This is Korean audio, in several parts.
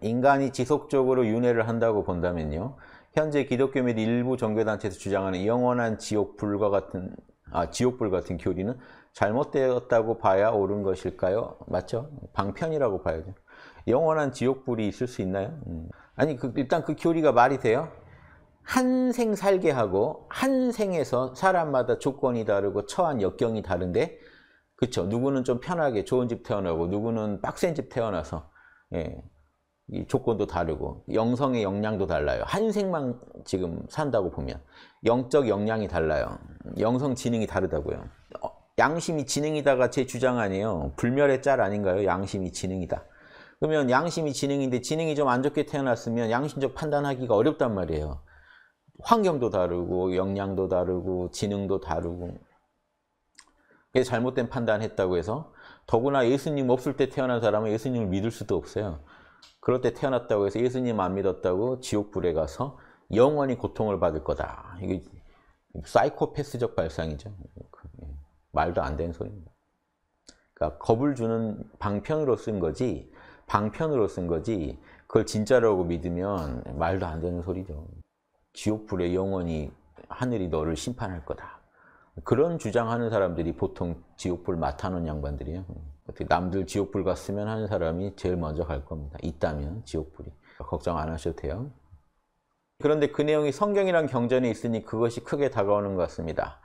인간이 지속적으로 윤회를 한다고 본다면요. 현재 기독교 및 일부 종교단체에서 주장하는 영원한 지옥불과 같은 아, 지옥불 같은 교리는 잘못되었다고 봐야 옳은 것일까요? 맞죠? 방편이라고 봐야죠. 영원한 지옥불이 있을 수 있나요? 음. 아니 그, 일단 그 교리가 말이 돼요? 한 생 살게 하고 한 생에서 사람마다 조건이 다르고 처한 역경이 다른데 그쵸 누구는 좀 편하게 좋은 집 태어나고 누구는 빡센 집 태어나서 예. 이 조건도 다르고 영성의 역량도 달라요. 한 생만 지금 산다고 보면 영적 역량이 달라요. 영성 지능이 다르다고요. 어, 양심이 지능이다가 제 주장 아니에요. 불멸의 짤 아닌가요? 양심이 지능이다. 그러면 양심이 지능인데 지능이 좀 안 좋게 태어났으면 양심적 판단하기가 어렵단 말이에요. 환경도 다르고 역량도 다르고 지능도 다르고 그래 잘못된 판단했다고 해서 더구나 예수님 없을 때 태어난 사람은 예수님을 믿을 수도 없어요. 그럴 때 태어났다고 해서 예수님 안 믿었다고 지옥불에 가서 영원히 고통을 받을 거다. 이게 사이코패스적 발상이죠. 그, 예. 말도 안 되는 소리입니다. 그러니까 겁을 주는 방편으로 쓴 거지 방편으로 쓴 거지 그걸 진짜라고 믿으면 말도 안 되는 소리죠. 지옥불에 영원히 하늘이 너를 심판할 거다. 그런 주장하는 사람들이 보통 지옥불 맡아놓은 양반들이에요. 어떻게 남들 지옥불 갔으면 하는 사람이 제일 먼저 갈 겁니다. 있다면 지옥불이. 걱정 안 하셔도 돼요. 그런데 그 내용이 성경이란 경전에 있으니 그것이 크게 다가오는 것 같습니다.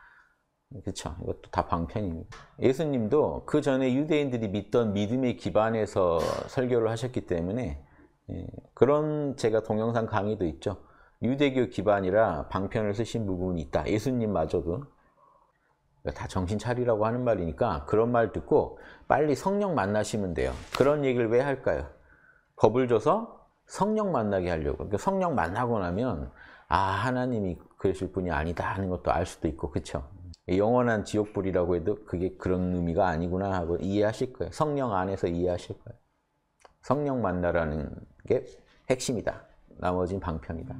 그렇죠. 이것도 다 방편입니다. 예수님도 그 전에 유대인들이 믿던 믿음의 기반에서 설교를 하셨기 때문에 예, 그런 제가 동영상 강의도 있죠. 유대교 기반이라 방편을 쓰신 부분이 있다. 예수님마저도 그러니까 다 정신 차리라고 하는 말이니까 그런 말 듣고 빨리 성령 만나시면 돼요. 그런 얘기를 왜 할까요? 겁을 줘서 성령 만나게 하려고. 그러니까 성령 만나고 나면 아 하나님이 그러실 분이 아니다 하는 것도 알 수도 있고 그렇 영원한 지옥불이라고 해도 그게 그런 의미가 아니구나 하고 이해하실 거예요. 성령 안에서 이해하실 거예요. 성령 만나라는 게 핵심이다. 나머진 방편이다.